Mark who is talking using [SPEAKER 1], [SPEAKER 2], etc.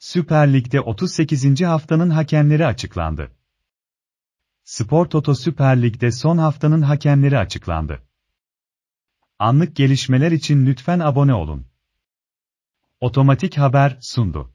[SPEAKER 1] Süper Lig'de 38. haftanın hakemleri açıklandı. Spor Toto Süper Lig'de son haftanın hakemleri açıklandı. Anlık gelişmeler için lütfen abone olun. Otomatik Haber sundu.